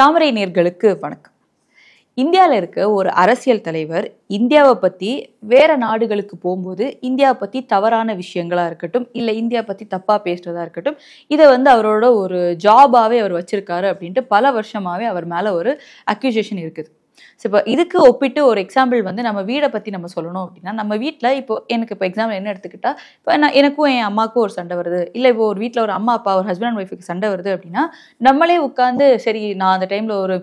தாமரை நேர்களுக்கு வணக்கம் இந்தியாவில் இருக்க ஒரு அரசியல் தலைவர் இந்தியாவை பற்றி வேற நாடுகளுக்கு போகும்போது இந்தியாவை பற்றி தவறான விஷயங்களாக இருக்கட்டும் இல்லை இந்தியா பற்றி தப்பாக பேசுகிறதா இருக்கட்டும் இதை வந்து அவரோட ஒரு ஜாபாகவே அவர் வச்சுருக்காரு அப்படின்ட்டு பல வருஷமாகவே அவர் மேலே ஒரு அக்யூசேஷன் இருக்குது ஸோ இப்போ இதுக்கு ஒப்பிட்டு ஒரு எக்ஸாம்பிள் வந்து நம்ம வீடை பற்றி நம்ம சொல்லணும் அப்படின்னா நம்ம வீட்டில் இப்போ எனக்கு இப்போ எக்ஸாம்பிள் என்ன எடுத்துக்கிட்டா இப்போ நான் எனக்கும் என் அம்மாவுக்கும் ஒரு சண்டை வருது இல்லை இப்போ ஒரு வீட்டில் ஒரு அம்மா அப்பா ஒரு ஹஸ்பண்ட் அண்ட் ஒய்ஃபுக்கு சண்டை வருது அப்படின்னா நம்மளே உட்காந்து சரி நான் அந்த டைமில் ஒரு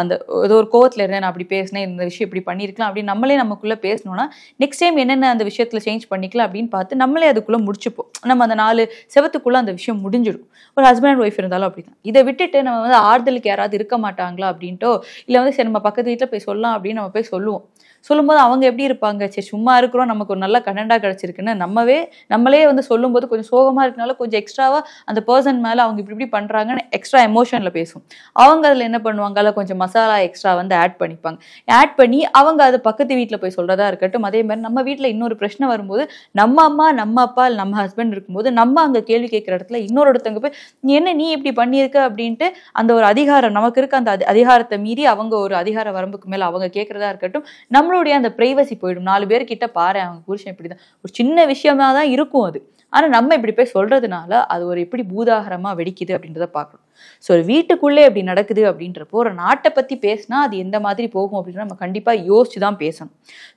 அந்த ஏதோ ஒரு கோவத்தில் இருந்தேன் நான் அப்படி பேசினேன் இந்த விஷயம் இப்படி பண்ணியிருக்கலாம் அப்படின்னு நம்மளே நமக்குள்ளே பேசணும்னா நெக்ஸ்ட் டைம் என்னென்ன அந்த விஷயத்தில் சேஞ்ச் பண்ணிக்கலாம் அப்படின்னு பார்த்து நம்மளே அதுக்குள்ளே முடிச்சுப்போம் நம்ம அந்த நாலு செவத்துக்குள்ளே அந்த விஷயம் முடிஞ்சிடும் ஒரு ஹஸ்பண்ட் அண்ட் ஒய்ஃப் இருந்தாலும் அப்படி தான் இதை விட்டுட்டு நம்ம வந்து ஆறுதலுக்கு யாராவது இருக்க மாட்டாங்களா அப்படின்ட்டோ இல்லை வந்து சரி நம்ம பக்கத்து பக்கத்து வீட்டில் போய் சொல்லலாம் அப்படின்னு நம்ம போய் சொல்லுவோம் சொல்லும்போது அவங்க எப்படி இருப்பாங்க சரி சும்மா இருக்கிறோம் நமக்கு ஒரு நல்ல கண்டென்ட்டாக கிடச்சிருக்குன்னு நம்மவே நம்மளே வந்து சொல்லும்போது கொஞ்சம் சோகமாக இருக்கனால கொஞ்சம் எக்ஸ்ட்ராவாக அந்த பர்சன் மேலே அவங்க இப்படி இப்படி பண்ணுறாங்கன்னு எக்ஸ்ட்ரா எமோஷனில் பேசும் அவங்க அதில் என்ன பண்ணுவாங்க அதில் கொஞ்சம் மசாலா எக்ஸ்ட்ரா வந்து ஆட் பண்ணிப்பாங்க ஆட் பண்ணி அவங்க அது பக்கத்து வீட்டில் போய் சொல்கிறதா இருக்கட்டும் அதே மாதிரி நம்ம வீட்டில் இன்னொரு பிரச்சனை வரும்போது நம்ம அம்மா நம்ம அப்பா நம்ம ஹஸ்பண்ட் இருக்கும்போது நம்ம அங்கே கேள்வி கேட்குற இடத்துல இன்னொரு இடத்தங்க போய் நீ என்ன நீ இப்படி பண்ணியிருக்க அப்படின்ட்டு அந்த ஒரு அதிகாரம் நமக்கு இருக்க அந்த அதிகாரத்தை மீறி அவங்க ஒரு அதிகார வரம்புக்கு மேலே அவங்க கேட்குறதா இருக்கட்டும் நம்ம நம்மளுடைய அந்த ப்ரைவசி போயிடும் நாலு பேர்கிட்ட பாரு அவங்க புருஷன் இப்படி தான் ஒரு சின்ன விஷயமா தான் இருக்கும் அது ஆனா நம்ம இப்படி போய் சொல்றதுனால அது ஒரு எப்படி பூதாகரமா வெடிக்குது அப்படின்றத பாக்கணும் ஸோ ஒரு வீட்டுக்குள்ளே இப்படி நடக்குது அப்படின்றப்போ ஒரு நாட்டை பற்றி பேசினா அது எந்த மாதிரி போகும் அப்படின்னு நம்ம கண்டிப்பாக யோசிச்சு தான் பேசணும்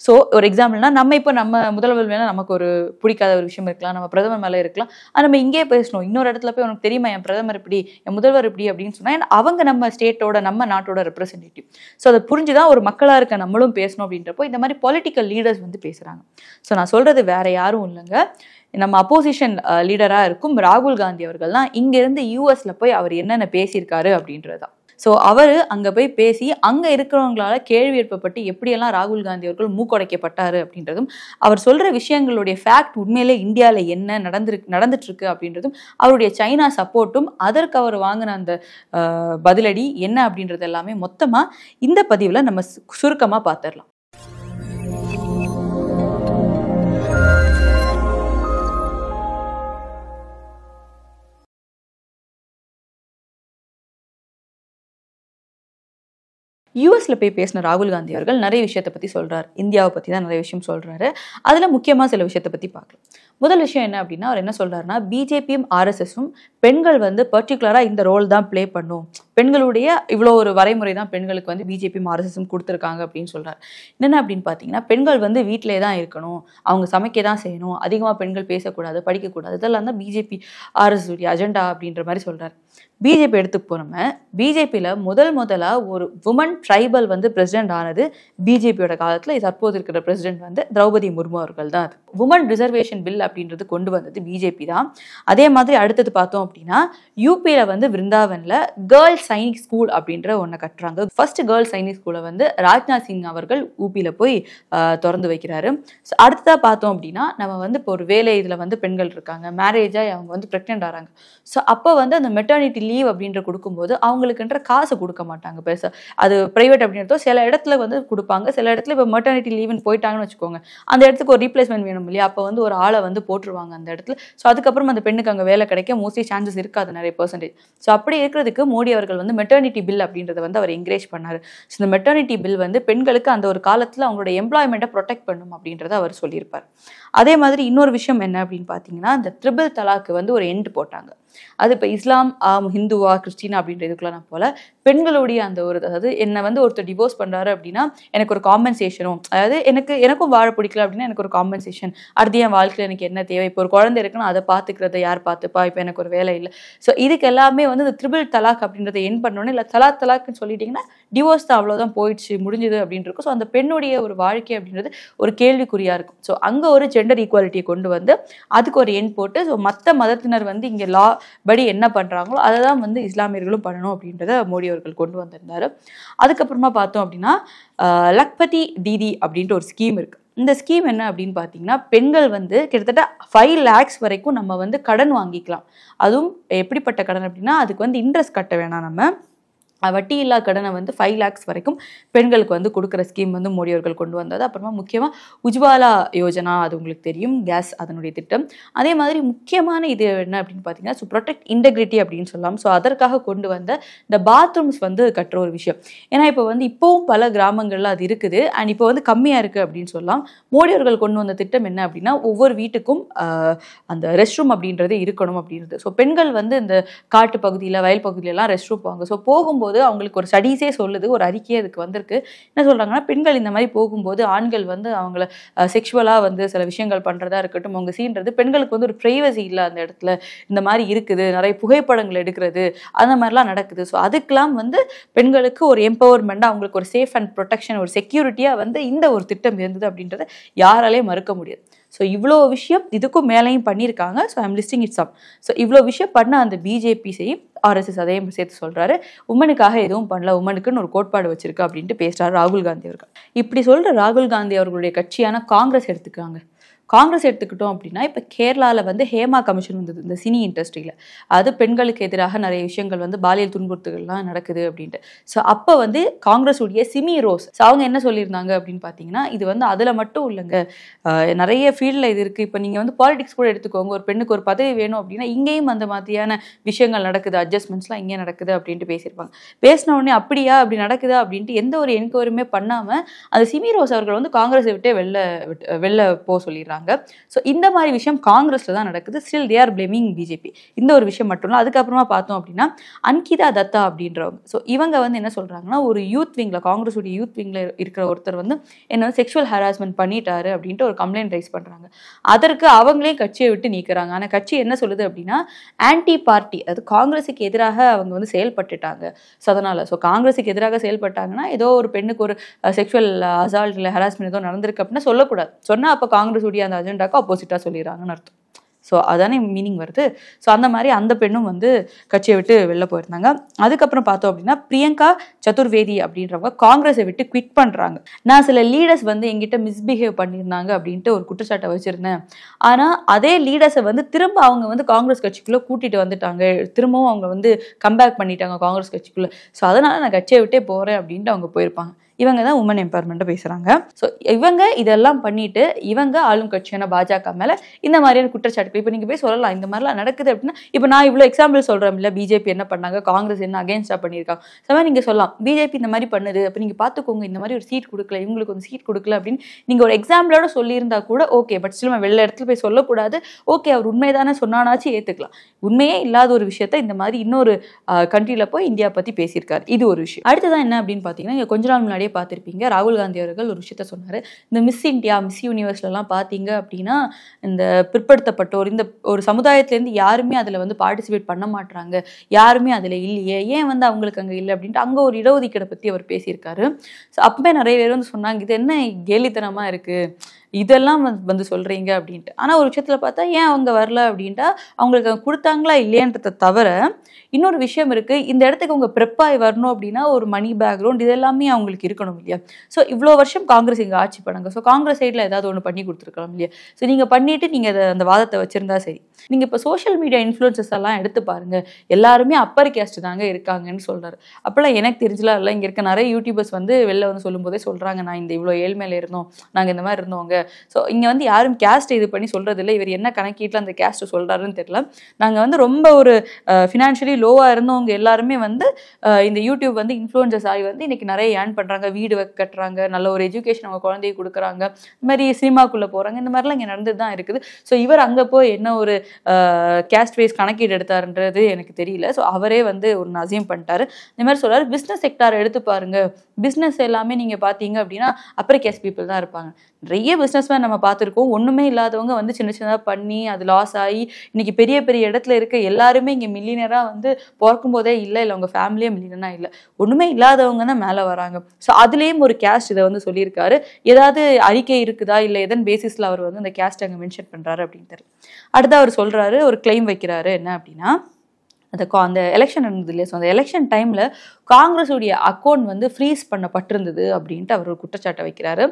ஸோ ஒரு எக்ஸாம்பிள்னா நம்ம இப்போ நம்ம முதல்வர் மேலே நமக்கு ஒரு பிடிக்காத ஒரு விஷயம் இருக்கலாம் நம்ம பிரதமர் மேலே இருக்கலாம் அது நம்ம இங்கே பேசணும் இன்னொரு இடத்துல போய் உனக்கு தெரியுமா என் பிரதமர் இப்படி என் முதல்வர் இப்படி அப்படின்னு சொன்னால் அவங்க நம்ம ஸ்டேட்டோட நம்ம நாட்டோட ரெப்ரசன்டேட்டிவ் ஸோ அதை புரிஞ்சு தான் ஒரு மக்களாக இருக்க நம்மளும் பேசணும் அப்படின்றப்போ இந்த மாதிரி பொலிட்டிக்கல் லீடர்ஸ் வந்து பேசுகிறாங்க ஸோ நான் சொல்கிறது வேற யாரும் இல்லைங்க நம்ம அப்போசிஷன் லீடராக இருக்கும் ராகுல் காந்தி அவர்கள் தான் இங்கேருந்து யூஎஸில் போய் அவர் என்னென்ன பேசியிருக்காரு தான் ஸோ அவர் அங்கே போய் பேசி அங்கே இருக்கிறவங்களால கேள்வி எழுப்பப்பட்டு எப்படியெல்லாம் ராகுல் காந்தி அவர்கள் மூக்கொடைக்கப்பட்டார் அப்படின்றதும் அவர் சொல்கிற விஷயங்களுடைய ஃபேக்ட் உண்மையிலே இந்தியாவில் என்ன நடந்துருக்கு நடந்துட்டுருக்கு அப்படின்றதும் அவருடைய சைனா சப்போர்ட்டும் அதற்கு அவர் வாங்கின அந்த பதிலடி என்ன அப்படின்றது எல்லாமே மொத்தமாக இந்த பதிவில் நம்ம சுருக்கமாக பார்த்துடலாம் யூஎஸில் போய் பேசின ராகுல் காந்தி அவர்கள் நிறைய விஷயத்தை பற்றி சொல்கிறார் இந்தியாவை பற்றி தான் நிறைய விஷயம் சொல்கிறாரு அதில் முக்கியமாக சில விஷயத்தை பற்றி பார்க்கலாம் முதல் விஷயம் என்ன அப்படின்னா அவர் என்ன சொல்றாருன்னா பிஜேபியும் ஆர்எஸ்எஸும் பெண்கள் வந்து பர்டிகுலராக இந்த ரோல் தான் ப்ளே பண்ணும் பெண்களுடைய இவ்வளோ ஒரு வரைமுறை தான் பெண்களுக்கு வந்து பிஜேபியும் ஆர்எஸ்எஸும் கொடுத்துருக்காங்க அப்படின்னு சொல்கிறார் என்னென்ன அப்படின்னு பார்த்தீங்கன்னா பெண்கள் வந்து வீட்டிலே தான் இருக்கணும் அவங்க சமைக்க தான் செய்யணும் அதிகமாக பெண்கள் பேசக்கூடாது படிக்கக்கூடாது இதெல்லாம் தான் பிஜேபி ஆர்எஸ்எஸ் அஜெண்டா அப்படின்ற மாதிரி சொல்கிறார் பிஜேபி எடுத்துக்கு போனோம் பிஜேபியில் முதல் முதலாக ஒரு உமன் ட்ரைபல் வந்து பிரசிடென்ட் ஆனது பிஜேபியோட காலத்தில் தற்போது இருக்கிற பிரசிடென்ட் வந்து திரௌபதி முர்மு அவர்கள் தான் அது உமன் ரிசர்வேஷன் பில் அப்படின்றது கொண்டு வந்தது பிஜேபி தான் அதே மாதிரி அடுத்தது பார்த்தோம் அப்படின்னா யூபியில் வந்து விருந்தாவனில் கேர்ள்ஸ் சைனிக் ஸ்கூல் அப்படின்ற ஒன்றை கட்டுறாங்க ஃபர்ஸ்ட் கேர்ள்ஸ் சைனிக் ஸ்கூலை வந்து ராஜ்நாத் சிங் அவர்கள் யூபியில் போய் திறந்து வைக்கிறாரு ஸோ அடுத்ததாக பார்த்தோம் அப்படின்னா நம்ம வந்து இப்போ ஒரு வேலை இதில் வந்து பெண்கள் இருக்காங்க மேரேஜாக அவங்க வந்து ப்ரெக்னென்ட் ஆகிறாங்க ஸோ அப்போ வந்து அந்த மெட்டர்னி மெட்டர்னிட்டி லீவ் அப்படின்ற கொடுக்கும்போது அவங்களுக்குன்ற காசு கொடுக்க மாட்டாங்க பெருசாக அது ப்ரைவேட் அப்படின்றதோ சில இடத்துல வந்து கொடுப்பாங்க சில இடத்துல இப்போ மெட்டர்னிட்டி லீவ்னு போயிட்டாங்கன்னு வச்சுக்கோங்க அந்த இடத்துக்கு ஒரு ரீப்ளேஸ்மெண்ட் வேணும் இல்லையா அப்போ வந்து ஒரு ஆளை வந்து போட்டுருவாங்க அந்த இடத்துல ஸோ அதுக்கப்புறம் அந்த பெண்ணுக்கு அங்கே வேலை கிடைக்க மோஸ்ட்லி சான்சஸ் இருக்காது நிறைய பர்சன்டேஜ் ஸோ அப்படி இருக்கிறதுக்கு மோடி அவர்கள் வந்து மெட்டர்னிட்டி பில் அப்படின்றத வந்து அவர் என்கரேஜ் பண்ணார் ஸோ இந்த மெட்டர்னிட்டி பில் வந்து பெண்களுக்கு அந்த ஒரு காலத்தில் அவங்களோட எம்ப்ளாய்மெண்ட்டை ப்ரொடெக்ட் பண்ணும் அப்படின்றத அவர் சொல்லியிருப்பார் அதே மாதிரி இன்னொரு விஷயம் என்ன அப்படின்னு பார்த்தீங்கன்னா இந்த ட்ரிபிள் தலாக்கு வந்து ஒரு எண்டு போட்டாங்க அது இப்போ இஸ்லாம் ஹிந்துவா கிறிஸ்டினா அப்படின்றதுக்குள்ள போல பெண்களுடைய அந்த ஒரு அதாவது என்னை வந்து ஒருத்தர் டிவோர்ஸ் பண்ணுறாரு அப்படின்னா எனக்கு ஒரு காம்பன்சேஷனும் அதாவது எனக்கு எனக்கும் வாழ பிடிக்கல அப்படின்னா எனக்கு ஒரு காம்பன்சேஷன் அடுத்த என் வாழ்க்கையில் எனக்கு என்ன தேவை இப்போ ஒரு குழந்தை இருக்குன்னா அதை பார்த்துக்கிறத யார் பார்த்துப்பா இப்போ எனக்கு ஒரு வேலை இல்லை ஸோ இதுக்கு எல்லாமே வந்து இந்த த்ரிபிள் தலாக் அப்படின்றத என் பண்ணோன்னே இல்லை தலா தலாக்குன்னு சொல்லிட்டிங்கன்னா டிவோர்ஸ் தான் அவ்வளோதான் போயிடுச்சு முடிஞ்சது அப்படின்னு இருக்கும் ஸோ அந்த பெண்ணுடைய ஒரு வாழ்க்கை அப்படின்றது ஒரு கேள்விக்குறியாக இருக்கும் ஸோ அங்கே ஒரு ஜெண்டர் ஈக்குவாலிட்டியை கொண்டு வந்து அதுக்கு ஒரு எண் போட்டு ஸோ மற்ற மதத்தினர் வந்து இங்கே லா படி என்ன பண்ணுறாங்களோ அதை தான் வந்து இஸ்லாமியர்களும் பண்ணணும் அப்படின்றத மோடி அவர்கள் கொண்டு வந்திருந்தார் அதுக்கப்புறமா பார்த்தோம் அப்படின்னா லக்பதி தீதி அப்படின்ற ஒரு ஸ்கீம் இருக்குது இந்த ஸ்கீம் என்ன அப்படின்னு பார்த்தீங்கன்னா பெண்கள் வந்து கிட்டத்தட்ட ஃபைவ் லேக்ஸ் வரைக்கும் நம்ம வந்து கடன் வாங்கிக்கலாம் அதுவும் எப்படிப்பட்ட கடன் அப்படின்னா அதுக்கு வந்து இன்ட்ரெஸ்ட் கட்ட வேணாம் நம்ம வட்டி இல்லா கடனை வந்து ஃபைவ் லேக்ஸ் வரைக்கும் பெண்களுக்கு வந்து கொடுக்குற ஸ்கீம் வந்து மோடி அவர்கள் கொண்டு வந்தது அப்புறமா முக்கியமாக உஜ்வாலா யோஜனா அது உங்களுக்கு தெரியும் கேஸ் அதனுடைய திட்டம் அதே மாதிரி முக்கியமான இது என்ன அப்படின்னு பார்த்தீங்கன்னா ஸோ ப்ரொடெக்ட் இன்டெகிரிட்டி அப்படின்னு சொல்லலாம் ஸோ அதற்காக கொண்டு வந்த இந்த பாத்ரூம்ஸ் வந்து கட்டுற ஒரு விஷயம் ஏன்னா இப்போ வந்து இப்போவும் பல கிராமங்களில் அது இருக்குது அண்ட் இப்போ வந்து கம்மியாக இருக்குது அப்படின்னு சொல்லலாம் மோடி அவர்கள் கொண்டு வந்த திட்டம் என்ன அப்படின்னா ஒவ்வொரு வீட்டுக்கும் அந்த ரெஸ்ட் ரூம் அப்படின்றது இருக்கணும் அப்படின்றது ஸோ பெண்கள் வந்து இந்த காட்டு பகுதியில் வயல் பகுதியிலலாம் ரெஸ்ட் ரூம் போவாங்க ஸோ போகும்போது போகும்போது அவங்களுக்கு ஒரு ஸ்டடீஸே சொல்லுது ஒரு அறிக்கையே அதுக்கு வந்திருக்கு என்ன சொல்கிறாங்கன்னா பெண்கள் இந்த மாதிரி போகும்போது ஆண்கள் வந்து அவங்கள செக்ஷுவலாக வந்து சில விஷயங்கள் பண்ணுறதா இருக்கட்டும் அவங்க சீன்றது பெண்களுக்கு வந்து ஒரு ப்ரைவசி இல்லை அந்த இடத்துல இந்த மாதிரி இருக்குது நிறைய புகைப்படங்கள் எடுக்கிறது அந்த மாதிரிலாம் நடக்குது ஸோ அதுக்கெலாம் வந்து பெண்களுக்கு ஒரு எம்பவர்மெண்ட்டாக அவங்களுக்கு ஒரு சேஃப் அண்ட் ப்ரொடெக்ஷன் ஒரு செக்யூரிட்டியாக வந்து இந்த ஒரு திட்டம் இருந்தது அப்படின்றத யாராலே மறுக்க முடியாது ஸோ இவ்வளோ விஷயம் இதுக்கும் மேலேயும் பண்ணியிருக்காங்க so I'm listing it's up so இவ்வளோ விஷயம் பண்ண அந்த பிஜேபி செய்யும் ஆர்எஸ்எஸ் அதையும் சேர்த்து சொல்கிறாரு உமனுக்காக எதுவும் பண்ணல உமனுக்குன்னு ஒரு கோட்பாடு வச்சிருக்கு அப்படின்ட்டு பேசுகிறார் ராகுல் காந்தி அவர்கள் இப்படி சொல்கிற ராகுல் காந்தி அவர்களுடைய கட்சியான காங்கிரஸ் எடுத்துக்காங்க காங்கிரஸ் எடுத்துக்கிட்டோம் அப்படின்னா இப்போ கேரளாவில் வந்து ஹேமா கமிஷன் வந்தது இந்த சினி இண்டஸ்ட்ரியில் அது பெண்களுக்கு எதிராக நிறைய விஷயங்கள் வந்து பாலியல் துன்புறுத்துகள்லாம் நடக்குது அப்படின்ட்டு ஸோ அப்போ வந்து காங்கிரஸ் உடைய சிமி ரோஸ் ஸோ அவங்க என்ன சொல்லியிருந்தாங்க அப்படின்னு பார்த்தீங்கன்னா இது வந்து அதில் மட்டும் இல்லைங்க நிறைய ஃபீல்டில் இது இருக்குது இப்போ நீங்கள் வந்து பாலிடிக்ஸ் கூட எடுத்துக்கோங்க ஒரு பெண்ணுக்கு ஒரு பதவி வேணும் அப்படின்னா இங்கேயும் அந்த மாதிரியான விஷயங்கள் நடக்குது அட்ஜஸ்ட்மெண்ட்ஸ்லாம் இங்கே நடக்குது அப்படின்ட்டு பேசியிருப்பாங்க பேசின உடனே அப்படியா அப்படி நடக்குதா அப்படின்ட்டு எந்த ஒரு என்கொயரியுமே பண்ணாமல் அந்த சிமி ரோஸ் அவர்கள் வந்து காங்கிரஸை விட்டே வெளில வெளில போக சொல்லிடுறாங்க வராங்க ஸோ இந்த மாதிரி விஷயம் காங்கிரஸில் தான் நடக்குது still they are blaming BJP இந்த ஒரு விஷயம் மட்டும் இல்லை அதுக்கப்புறமா பார்த்தோம் அப்படின்னா அன்கிதா தத்தா அப்படின்றவங்க ஸோ இவங்க வந்து என்ன சொல்கிறாங்கன்னா ஒரு யூத் விங்கில் உடைய யூத் விங்கில் இருக்கிற ஒருத்தர் வந்து என்ன செக்ஷுவல் ஹராஸ்மெண்ட் பண்ணிட்டாரு அப்படின்ட்டு ஒரு கம்ப்ளைண்ட் ரைஸ் பண்ணுறாங்க அதற்கு அவங்களே கட்சியை விட்டு நீக்கிறாங்க ஆனால் கட்சி என்ன சொல்லுது அப்படின்னா ஆன்டி பார்ட்டி அது காங்கிரஸுக்கு எதிராக அவங்க வந்து செயல்பட்டுட்டாங்க ஸோ அதனால் ஸோ காங்கிரஸுக்கு எதிராக செயல்பட்டாங்கன்னா ஏதோ ஒரு பெண்ணுக்கு ஒரு செக்ஷுவல் அசால்ட் இல்லை ஹராஸ்மெண்ட் ஏதோ நடந்திருக்கு அப்படின்னா சொல்லக்கூடாது சொன்னால் அப்போ உடைய அந்த அஜெண்டாவுக்கு ஆப்போசிட்டாக சொல்லிடுறாங்கன்னு அர்த்தம் ஸோ அதானே மீனிங் வருது ஸோ அந்த மாதிரி அந்த பெண்ணும் வந்து கட்சியை விட்டு வெளில போயிருந்தாங்க அதுக்கப்புறம் பார்த்தோம் அப்படின்னா பிரியங்கா சதுர்வேதி அப்படின்றவங்க காங்கிரஸை விட்டு குவிட் பண்ணுறாங்க நான் சில லீடர்ஸ் வந்து எங்கிட்ட மிஸ்பிஹேவ் பண்ணியிருந்தாங்க அப்படின்ட்டு ஒரு குற்றச்சாட்டை வச்சுருந்தேன் ஆனால் அதே லீடர்ஸை வந்து திரும்ப அவங்க வந்து காங்கிரஸ் கட்சிக்குள்ளே கூட்டிகிட்டு வந்துட்டாங்க திரும்பவும் அவங்க வந்து கம்பேக் பண்ணிட்டாங்க காங்கிரஸ் கட்சிக்குள்ளே ஸோ அதனால் நான் கட்சியை விட்டே போகிறேன் அப்படின்ட்டு அவங்க போயிருப்பாங்க இவங்க தான் உமன் எம்பவர்மெண்ட்டை பேசுகிறாங்க ஸோ இவங்க இதெல்லாம் பண்ணிட்டு இவங்க ஆளும் கட்சியான பாஜக மேலே இந்த மாதிரியான குற்றச்சாட்டுகள் இப்போ நீங்கள் போய் சொல்லலாம் இந்த மாதிரிலாம் நடக்குது அப்படின்னா இப்போ நான் இவ்வளோ எக்ஸாம்பிள் சொல்கிறேன் இல்லை பிஜேபி என்ன பண்ணாங்க காங்கிரஸ் என்ன அகேன்ஸ்டாக பண்ணியிருக்காங்க சம நீங்கள் சொல்லலாம் பிஜேபி இந்த மாதிரி பண்ணுது அப்போ நீங்கள் பார்த்துக்கோங்க இந்த மாதிரி ஒரு சீட் கொடுக்கல இவங்களுக்கு ஒரு சீட் கொடுக்கல அப்படின்னு நீங்கள் ஒரு எக்ஸாம்பிளோட சொல்லியிருந்தா கூட ஓகே பட் ஸ்டில் வெள்ள வெளில இடத்துல போய் சொல்லக்கூடாது ஓகே அவர் உண்மைதானே சொன்னானாச்சும் ஏற்றுக்கலாம் உண்மையே இல்லாத ஒரு விஷயத்த இந்த மாதிரி இன்னொரு கண்ட்ரியில் போய் இந்தியா பற்றி பேசியிருக்காரு இது ஒரு விஷயம் அடுத்ததான் என்ன அப்படின்னு பார்த்தீங்கன்னா கொஞ்ச நாள் முன்னாடி நிறைய பார்த்துருப்பீங்க ராகுல் காந்தி அவர்கள் ஒரு விஷயத்த சொன்னார் இந்த மிஸ் இந்தியா மிஸ் யூனிவர்ஸ்லலாம் பார்த்தீங்க அப்படின்னா இந்த பிற்படுத்தப்பட்டோர் இந்த ஒரு சமுதாயத்துலேருந்து யாருமே அதில் வந்து பார்ட்டிசிபேட் பண்ண மாட்டுறாங்க யாருமே அதில் இல்லையே ஏன் வந்து அவங்களுக்கு அங்கே இல்லை அப்படின்ட்டு அங்கே ஒரு இடஒதுக்கீடை பற்றி அவர் பேசியிருக்காரு ஸோ அப்பவே நிறைய பேர் வந்து சொன்னாங்க இது என்ன கேலித்தனமாக இருக்குது இதெல்லாம் வந்து சொல்கிறீங்க அப்படின்ட்டு ஆனால் ஒரு விஷயத்தில் பார்த்தா ஏன் அவங்க வரல அப்படின்ட்டா அவங்களுக்கு கொடுத்தாங்களா இல்லையன்றதை தவிர இன்னொரு விஷயம் இருக்குது இந்த இடத்துக்கு அவங்க ப்ரெப்பாய் வரணும் அப்படின்னா ஒரு மணி பேக்ரவுண்ட் இதெல்லாமே அவங்களுக்கு இருக்கணும் இல்லையா ஸோ இவ்வளோ வருஷம் காங்கிரஸ் இங்கே ஆட்சி பண்ணுங்கள் ஸோ காங்கிரஸ் சைடில் ஏதாவது ஒன்று பண்ணி கொடுத்துருக்கலாம் இல்லையா ஸோ நீங்கள் பண்ணிவிட்டு நீங்கள் அதை அந்த வாதத்தை வச்சுருந்தா சரி நீங்கள் இப்போ சோஷியல் மீடியா இன்ஃப்ளூயன்சஸ் எல்லாம் எடுத்து பாருங்கள் எல்லாருமே அப்பர் கேஸ்ட் தாங்க இருக்காங்கன்னு சொல்கிறார் அப்போல்லாம் எனக்கு தெரிஞ்சலாம் இல்லை இங்கே இருக்க நிறைய யூடியூபர்ஸ் வந்து வெளில வந்து சொல்லும்போதே சொல்கிறாங்க நான் இந்த இவ்வளோ ஏழ்மையில் இருந்தோம் நாங்கள் இந்த மாதிரி இருந்தோங்க ஸோ இங்கே வந்து யாரும் கேஸ்ட் இது பண்ணி இல்லை இவர் என்ன கணக்கீட்டில் அந்த கேஸ்ட் சொல்கிறாருன்னு தெரியல நாங்கள் வந்து ரொம்ப ஒரு ஃபினான்ஷியலி லோவாக இருந்தவங்க எல்லாருமே வந்து இந்த யூடியூப் வந்து இன்ஃப்ளூயன்சஸ் ஆகி வந்து இன்றைக்கி நிறைய ஏர்ன் பண்ணுறாங்க வீடு கட்டுறாங்க நல்ல ஒரு எஜுகேஷன் அவங்க குழந்தைய கொடுக்குறாங்க இந்த மாதிரி சினிமாக்குள்ளே போகிறாங்க இந்த மாதிரிலாம் இங்கே நடந்துட்டு தான் இருக்குது ஸோ இவர் அங்கே போய் என்ன ஒரு கேஸ்ட் வைஸ் கணக்கீடு எடுத்தாருன்றது எனக்கு தெரியல ஸோ அவரே வந்து ஒரு நசியம் பண்ணிட்டாரு இந்த மாதிரி சொல்கிறார் பிஸ்னஸ் செக்டார் எடுத்து பாருங்க பிஸ்னஸ் எல்லாமே நீங்கள் பார்த்தீங்க அப்படின்னா அப்பர் கேஸ்ட் பீப்புள் தான் இருப்பாங்க நிறைய பிஸ்னஸ்மேன் நம்ம பார்த்துருக்கோம் ஒன்றுமே இல்லாதவங்க வந்து சின்ன சின்னதாக பண்ணி அது லாஸ் ஆகி இன்னைக்கு பெரிய பெரிய இடத்துல இருக்க எல்லாருமே இங்கே மில்லினராக வந்து பிறக்கும் போதே இல்லை இல்லை உங்கள் ஃபேமிலியே மில்லினராக இல்லை ஒன்றுமே இல்லாதவங்க தான் மேலே வராங்க ஸோ அதுலேயும் ஒரு கேஸ்ட் இதை வந்து சொல்லியிருக்காரு ஏதாவது அறிக்கை இருக்குதா இல்லை எதன் பேசிஸில் அவர் வந்து அந்த கேஸ்ட் அங்கே மென்ஷன் பண்ணுறாரு அப்படின்னு தெரியல அடுத்து அவர் சொல்கிறாரு ஒரு கிளைம் வைக்கிறாரு என்ன அப்படின்னா அந்த அந்த எலெக்ஷன் நடந்தது இல்லையா ஸோ அந்த எலெக்ஷன் டைமில் காங்கிரஸுடைய அக்கௌண்ட் வந்து ஃப்ரீஸ் பண்ணப்பட்டிருந்தது அப்படின்ட்டு அவர் ஒரு குற்றச்சாட்டை வைக்கிறாரு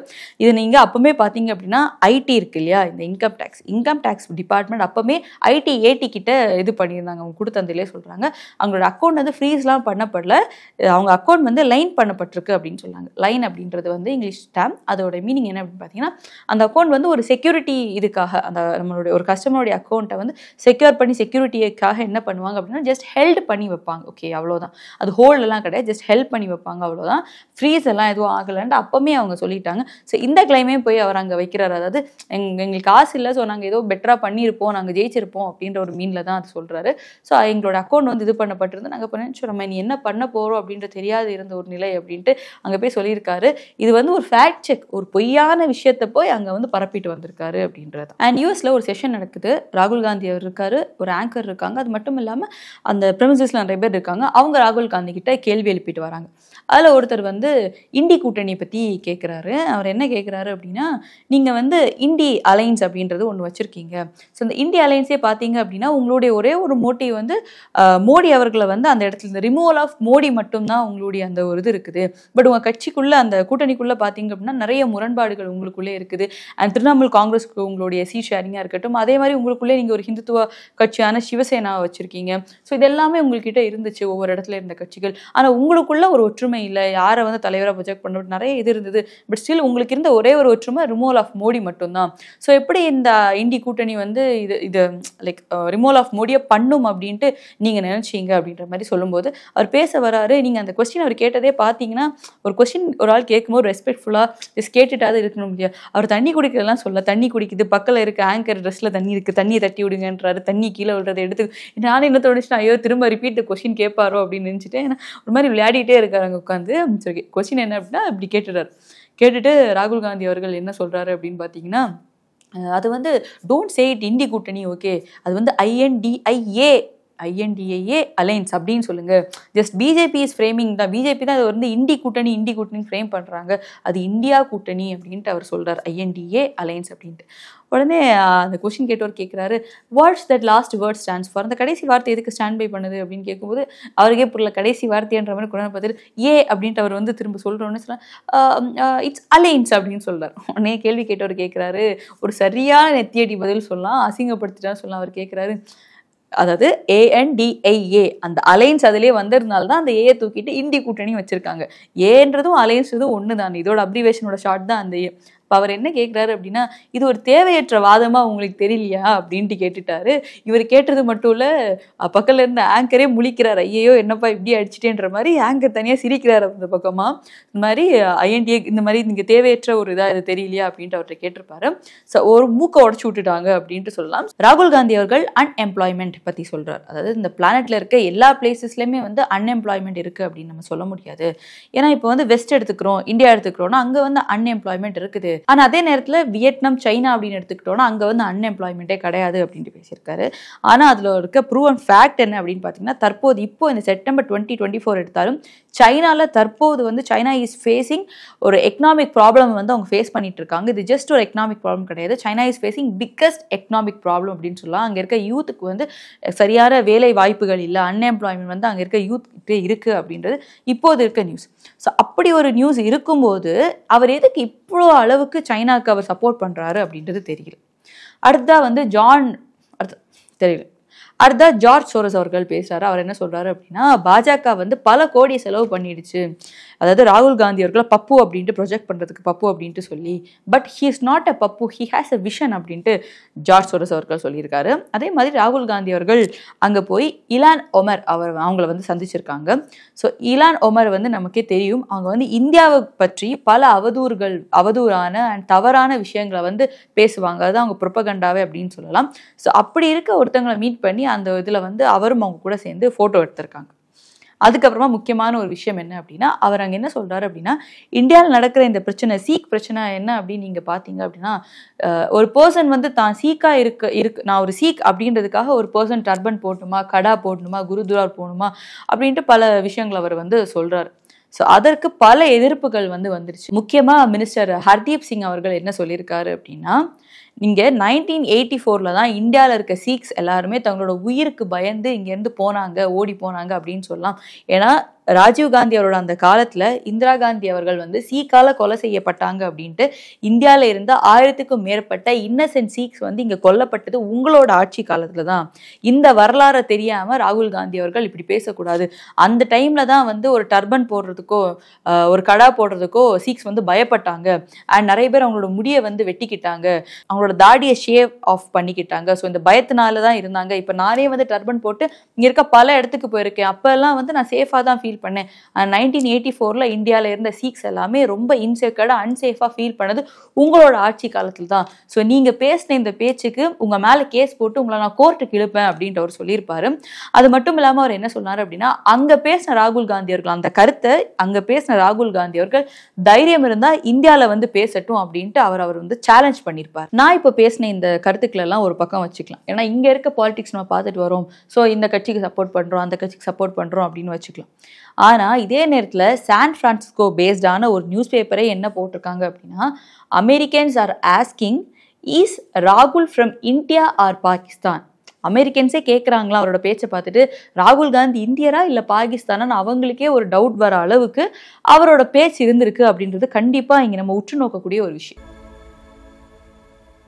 இது நீங்கள் அப்போவுமே பார்த்தீங்க அப்படின்னா ஐடி இருக்கு இல்லையா இந்த income tax income tax department அப்போவுமே ஐடி ஏடி கிட்ட இது பண்ணியிருந்தாங்க அவங்க கொடுத்தந்திலே சொல்கிறாங்க அவங்களோட அக்கௌண்ட் வந்து ஃப்ரீஸ்லாம் பண்ணப்படல அவங்க அக்கௌண்ட் வந்து லைன் பண்ணப்பட்டிருக்கு அப்படின்னு சொன்னாங்க லைன் அப்படின்றது வந்து இங்கிலீஷ் டேம் அதோட மீனிங் என்ன அப்படின்னு பார்த்தீங்கன்னா அந்த அக்கௌண்ட் வந்து ஒரு செக்யூரிட்டி இதுக்காக அந்த நம்மளுடைய ஒரு கஸ்டமருடைய அக்கௌண்ட்டை வந்து செக்யூர் பண்ணி செக்யூரிட்டிக்காக என்ன பண்ணுவாங்க அப்படின்னா ஜஸ்ட் ஹெல்ட் பண்ணி வைப்பாங்க ஓகே அவ்வளோதான் அது ஹோல்டெல்லாம் கிடையாது ஜஸ்ட் ஹெல்ப் பண்ணி வைப்பாங்க அவ்வளோதான் ஃப்ரீஸ் எல்லாம் எதுவும் ஆகலைன்ட்டு அப்போமே அவங்க சொல்லிட்டாங்க ஸோ இந்த கிளைமே போய் அவர் அங்கே வைக்கிறார் அதாவது எங் எங்களுக்கு காசு இல்லை ஸோ நாங்கள் ஏதோ பெட்டராக பண்ணியிருப்போம் நாங்கள் ஜெயிச்சிருப்போம் அப்படின்ற ஒரு மீனில் தான் அது சொல்கிறாரு ஸோ எங்களோட அக்கௌண்ட் வந்து இது பண்ணப்பட்டிருந்து நாங்கள் பண்ணிச்சோம் நம்ம நீ என்ன பண்ண போகிறோம் அப்படின்ற தெரியாது இருந்த ஒரு நிலை அப்படின்ட்டு அங்கே போய் சொல்லியிருக்காரு இது வந்து ஒரு ஃபேக்ட் செக் ஒரு பொய்யான விஷயத்தை போய் அங்கே வந்து பரப்பிட்டு வந்திருக்காரு அப்படின்றது அண்ட் யூஎஸில் ஒரு செஷன் நடக்குது ராகுல் காந்தி அவர் இருக்காரு ஒரு ஆங்கர் இருக்காங்க அது மட்டும் இல்லாமல் அந்த ப்ரெமிசஸில் நிறைய பேர் இருக்காங்க அவங்க ராகுல் காந்தி கிட்ட கேள்வி எழுப்பிட்டு வராங்க அதில் ஒருத்தர் வந்து இண்டி கூட்டணியை பற்றி கேட்குறாரு அவர் என்ன கேட்குறாரு அப்படின்னா நீங்கள் வந்து இண்டி அலைன்ஸ் அப்படின்றது ஒன்று வச்சுருக்கீங்க ஸோ இந்த இண்டி அலைன்ஸே பார்த்தீங்க அப்படின்னா உங்களுடைய ஒரே ஒரு மோட்டிவ் வந்து மோடி அவர்களை வந்து அந்த இடத்துல ரிமூவல் ஆஃப் மோடி மட்டும்தான் உங்களுடைய அந்த ஒரு இது இருக்குது பட் உங்கள் கட்சிக்குள்ளே அந்த கூட்டணிக்குள்ளே பார்த்தீங்க அப்படின்னா நிறைய முரண்பாடுகள் உங்களுக்குள்ளே இருக்குது அண்ட் திரிணாமுல் காங்கிரஸ்க்கு உங்களுடைய சி ஷேரிங்காக இருக்கட்டும் அதே மாதிரி உங்களுக்குள்ளே நீங்கள் ஒரு ஹிந்துத்துவ கட்சியான சிவசேனா வச்சுருக்கீங்க ஸோ இது எல்லாமே உங்கள்கிட்ட இருந்துச்சு ஒவ்வொரு இடத்துல இருந்த கட்சிகள் ஆனால் உங்களுக்குள்ள ஒரு ஒற்றுமை இல்லை யாரை வந்து தலைவராக ப்ரொஜெக்ட் பண்ண நிறைய இது இருந்தது பட் ஸ்டில் உங்களுக்கு இருந்த ஒரே ஒரு ஒற்றுமை ரிமோல் ஆஃப் மோடி மட்டும்தான் ஸோ எப்படி இந்த இந்தி கூட்டணி வந்து இது இது லைக் ரிமோல் ஆஃப் மோடியை பண்ணும் அப்படின்ட்டு நீங்கள் நினைச்சிங்க அப்படின்ற மாதிரி சொல்லும்போது அவர் பேச வராரு நீங்கள் அந்த கொஸ்டின் அவர் கேட்டதே பார்த்தீங்கன்னா ஒரு கொஸ்டின் ஒரு ஆள் கேட்கும்போது ரெஸ்பெக்ட்ஃபுல்லாக ஜஸ்ட் கேட்டுட்டாவது இருக்கணும் இல்லையா அவர் தண்ணி குடிக்கிறதெல்லாம் சொல்ல தண்ணி குடிக்குது பக்கத்தில் இருக்க ஆங்கர் ட்ரெஸ்ஸில் தண்ணி இருக்குது தண்ணியை தட்டி விடுங்கன்றாரு தண்ணி கீழே விடுறதை எடுத்து நானும் என்ன தோணுச்சு ஐயோ திரும்ப ரிப்பீட் கொஷின் கேட்பாரோ அப்படின்னு நினச்சிட்டு ஏன்னா ஒரு மாதிரி விளையாடிட்டே இருக்காரு அங்கே உட்காந்து சரி கொஷின் என்ன அப்படின்னா இப்படி கேட்டுட்டார் கேட்டுட்டு ராகுல் காந்தி அவர்கள் என்ன சொல்கிறாரு அப்படின்னு பார்த்தீங்கன்னா அது வந்து டோன்ட் சே இட் இண்டி கூட்டணி ஓகே அது வந்து ஐஎன்டிஐஏ ஐஎன்டிஏஏ அலைன்ஸ் அப்படின்னு சொல்லுங்க ஜஸ்ட் பிஜேபி இஸ் ஃப்ரேமிங் தான் பிஜேபி தான் அது வந்து இண்டி கூட்டணி இண்டி கூட்டணி ஃப்ரேம் பண்ணுறாங்க அது இந்தியா கூட்டணி அப்படின்ட்டு அவர் சொல்கிறார் ஐஎன்டிஏ அலைன்ஸ் அப்படின்ட்டு உடனே அந்த கொஷின் கேட்டவர் கேட்குறாரு words that last word stands for அந்த கடைசி வார்த்தை எதுக்கு ஸ்டாண்ட் பை பண்ணுது அப்படின்னு கேட்கும்போது அவருக்கே புரியல கடைசி வார்த்தைன்ற மாதிரி குழந்தை பார்த்துட்டு ஏ அப்படின்ட்டு அவர் வந்து திரும்ப சொல்கிறோன்னு சொன்னால் இட்ஸ் அலைன்ஸ் அப்படின்னு சொல்கிறார் உடனே கேள்வி கேட்டவர் கேட்குறாரு ஒரு சரியான நெத்தியடி பதில் சொல்லலாம் அசிங்கப்படுத்திட்டா சொல்லலாம் அவர் கேட்குறாரு அதாவது ஏஎன்டிஐஏ அந்த அலைன்ஸ் அதிலே வந்திருந்தால் தான் அந்த ஏயை தூக்கிட்டு இந்தி கூட்டணி வச்சுருக்காங்க ஏன்றதும் இதுவும் ஒன்று தான் இதோட அப்ரிவேஷனோட ஷார்ட் தான் அந்த ஏ இப்போ அவர் என்ன கேட்குறாரு அப்படின்னா இது ஒரு தேவையற்ற வாதமாக உங்களுக்கு தெரியலையா அப்படின்ட்டு கேட்டுட்டாரு இவர் கேட்டது மட்டும் இல்லை பக்கத்தில் இருந்த ஆங்கரே முழிக்கிறார் ஐயையோ என்னப்பா இப்படி அடிச்சிட்டேன்ற மாதிரி ஆங்கர் தனியாக சிரிக்கிறார் அந்த பக்கமாக இந்த மாதிரி ஐஎன்டிஏ இந்த மாதிரி இங்கே தேவையற்ற ஒரு இதாக இது தெரியலையா அப்படின்ட்டு அவர்கிட்ட கேட்டிருப்பாரு ஸோ ஒரு மூக்கை உடச்சி விட்டுட்டாங்க அப்படின்ட்டு சொல்லலாம் ராகுல் காந்தி அவர்கள் அன்எம்ப்ளாய்மெண்ட் பற்றி சொல்கிறார் அதாவது இந்த பிளானெட்டில் இருக்க எல்லா பிளேசஸ்லையுமே வந்து அன்எம்ப்ளாய்மெண்ட் இருக்குது அப்படின்னு நம்ம சொல்ல முடியாது ஏன்னா இப்போ வந்து வெஸ்ட் எடுத்துக்கிறோம் இந்தியா எடுத்துக்கிறோன்னா அங்கே வந்து அன்எம்ப்ளாய்மெண்ட் இருக்குது ஆனா அதே நேரத்துல வியட்நாம் சைனா அப்படின்னு எடுத்துக்கிட்டோம்னா அங்க வந்து அன்எம்ப்ளாய்மெண்டே கிடையாது அப்படின்ட்டு பேசியிருக்காரு ஆனா அதுல இருக்க ப்ரூவ் அண்ட் ஃபேக்ட் என்ன அப்படின்னு பாத்தீங்கன்னா தற்போது இப்போ இந்த செப்டம்பர் டுவெண்ட்டி டுவெண்ட்டி ஃபோர் எடுத்தாலும் சைனாவில் தற்போது வந்து சைனா இஸ் ஃபேஸிங் ஒரு எக்கனாமிக் ப்ராப்ளம் வந்து அவங்க ஃபேஸ் பண்ணிட்டு இருக்காங்க இது ஜஸ்ட் ஒரு எக்கனாமிக் ப்ராப்ளம் கிடையாது China is facing biggest economic problem அப்படின்னு சொல்லலாம் அங்கே இருக்க யூத்துக்கு வந்து சரியான வேலை வாய்ப்புகள் இல்லை அன்எம்ப்ளாய்மெண்ட் வந்து அங்கே இருக்க யூத் கிட்டே இருக்குது அப்படின்றது இப்போது இருக்க நியூஸ் ஸோ அப்படி ஒரு நியூஸ் இருக்கும்போது அவர் எதுக்கு இவ்வளோ அளவுக்கு சைனாவுக்கு அவர் சப்போர்ட் பண்ணுறாரு அப்படின்றது தெரியல அடுத்தா வந்து ஜான் அடுத்த தெரியல அடுத்தா ஜார்ஜ் சோரஸ் அவர்கள் பேசுறாரு அவர் என்ன சொல்றாரு அப்படின்னா பாஜக வந்து பல கோடியை செலவு பண்ணிடுச்சு அதாவது ராகுல் காந்தி அவர்களை பப்பு அப்படின்ட்டு ப்ரொஜெக்ட் பண்றதுக்கு பப்பு அப்படின்ட்டு சொல்லி but he is not a Pappu he has a vision அப்படின்ட்டு ஜார்ஜ் சோரஸ் அவர்கள் சொல்லியிருக்காரு அதே மாதிரி ராகுல் காந்தி அவர்கள் அங்க போய் இலான் ஒமர் அவர் அவங்கள வந்து சந்திச்சிருக்காங்க ஸோ இலான் ஒமர் வந்து நமக்கே தெரியும் அவங்க வந்து இந்தியாவை பற்றி பல அவதூறுகள் அவதூறான அண்ட் தவறான விஷயங்களை வந்து பேசுவாங்க அதுதான் அவங்க ப்ரொபகண்டாவே அப்படின்னு சொல்லலாம் ஸோ அப்படி இருக்க ஒருத்தங்களை மீட் பண்ணி அந்த இதில் வந்து அவரும் அவங்க கூட சேர்ந்து ஃபோட்டோ எடுத்திருக்காங்க அதுக்கப்புறமா முக்கியமான ஒரு விஷயம் என்ன அப்படின்னா அவர் அங்கே என்ன சொல்கிறாரு அப்படின்னா இந்தியாவில் நடக்கிற இந்த பிரச்சனை சீக் பிரச்சனை என்ன அப்படின்னு நீங்கள் பார்த்தீங்க அப்படின்னா ஒரு பர்சன் வந்து தான் சீக்காக இருக்க இருக்கு நான் ஒரு சீக் அப்படின்றதுக்காக ஒரு பர்சன் டர்பன் போடணுமா கடா போடணுமா குருதுரார் போகணுமா அப்படின்ட்டு பல விஷயங்கள் அவர் வந்து சொல்கிறார் ஸோ அதற்கு பல எதிர்ப்புகள் வந்து வந்துருச்சு முக்கியமாக மினிஸ்டர் ஹர்தீப் சிங் அவர்கள் என்ன சொல்லியிருக்காரு அப்படின்னா இங்கே நைன்டீன் எயிட்டி ஃபோரில் தான் இந்தியாவில் இருக்க சீக்ஸ் எல்லாருமே தங்களோட உயிருக்கு பயந்து இங்கேருந்து போனாங்க ஓடி போனாங்க அப்படின்னு சொல்லலாம் ஏன்னா ராஜீவ் காந்தி அவரோட அந்த காலத்தில் இந்திரா காந்தி அவர்கள் வந்து சீக்கால கொலை செய்யப்பட்டாங்க அப்படின்ட்டு இந்தியாவில் இருந்த ஆயிரத்துக்கும் மேற்பட்ட இன்னசென்ட் சீக்ஸ் வந்து இங்கே கொல்லப்பட்டது உங்களோட ஆட்சி காலத்தில் தான் இந்த வரலாறை தெரியாமல் ராகுல் காந்தி அவர்கள் இப்படி பேசக்கூடாது அந்த டைமில் தான் வந்து ஒரு டர்பன் போடுறதுக்கோ ஒரு கடா போடுறதுக்கோ சீக்ஸ் வந்து பயப்பட்டாங்க அண்ட் நிறைய பேர் அவங்களோட முடியை வந்து வெட்டிக்கிட்டாங்க அவங்களோட அவங்களோட தாடியை ஷேவ் ஆஃப் பண்ணிக்கிட்டாங்க ஸோ இந்த பயத்தினால தான் இருந்தாங்க இப்போ நானே வந்து டர்பன் போட்டு இங்கே இருக்க பல இடத்துக்கு போயிருக்கேன் அப்போல்லாம் வந்து நான் சேஃபாக தான் ஃபீல் பண்ணேன் நைன்டீன் எயிட்டி ஃபோரில் இந்தியாவில் இருந்த சீக்ஸ் எல்லாமே ரொம்ப இன்செக்யூர்டாக அன்சேஃபாக ஃபீல் பண்ணது உங்களோட ஆட்சி காலத்தில் தான் ஸோ நீங்கள் பேசின இந்த பேச்சுக்கு உங்கள் மேலே கேஸ் போட்டு உங்களை நான் கோர்ட்டுக்கு இழுப்பேன் அப்படின்ட்டு அவர் சொல்லியிருப்பாரு அது மட்டும் இல்லாமல் அவர் என்ன சொன்னார் அப்படின்னா அங்கே பேசின ராகுல் காந்தி அவர்கள் அந்த கருத்தை அங்கே பேசின ராகுல் காந்தி அவர்கள் தைரியம் இருந்தால் இந்தியாவில் வந்து பேசட்டும் அப்படின்ட்டு அவர் அவர் வந்து சேலஞ்ச் பண்ணியிருப்பார் நான் நான் இப்போ பேசின இந்த கருத்துக்களெல்லாம் ஒரு பக்கம் வச்சுக்கலாம் ஏன்னா இங்கே இருக்க பாலிடிக்ஸ் நம்ம பார்த்துட்டு வரோம் ஸோ இந்த கட்சிக்கு சப்போர்ட் பண்ணுறோம் அந்த கட்சிக்கு சப்போர்ட் பண்ணுறோம் அப்படின்னு வச்சுக்கலாம் ஆனால் இதே நேரத்தில் சான் ஃப்ரான்சிஸ்கோ பேஸ்டான ஒரு நியூஸ் பேப்பரே என்ன போட்டிருக்காங்க அப்படின்னா அமெரிக்கன்ஸ் ஆர் ஆஸ்கிங் ஈஸ் ராகுல் ஃப்ரம் இந்தியா ஆர் பாகிஸ்தான் அமெரிக்கன்ஸே கேட்குறாங்களா அவரோட பேச்சை பார்த்துட்டு ராகுல் காந்தி இந்தியரா இல்லை பாகிஸ்தானான்னு அவங்களுக்கே ஒரு டவுட் வர அளவுக்கு அவரோட பேச்சு இருந்திருக்கு அப்படின்றது கண்டிப்பாக இங்கே நம்ம உற்று நோக்கக்கூடிய ஒரு விஷயம்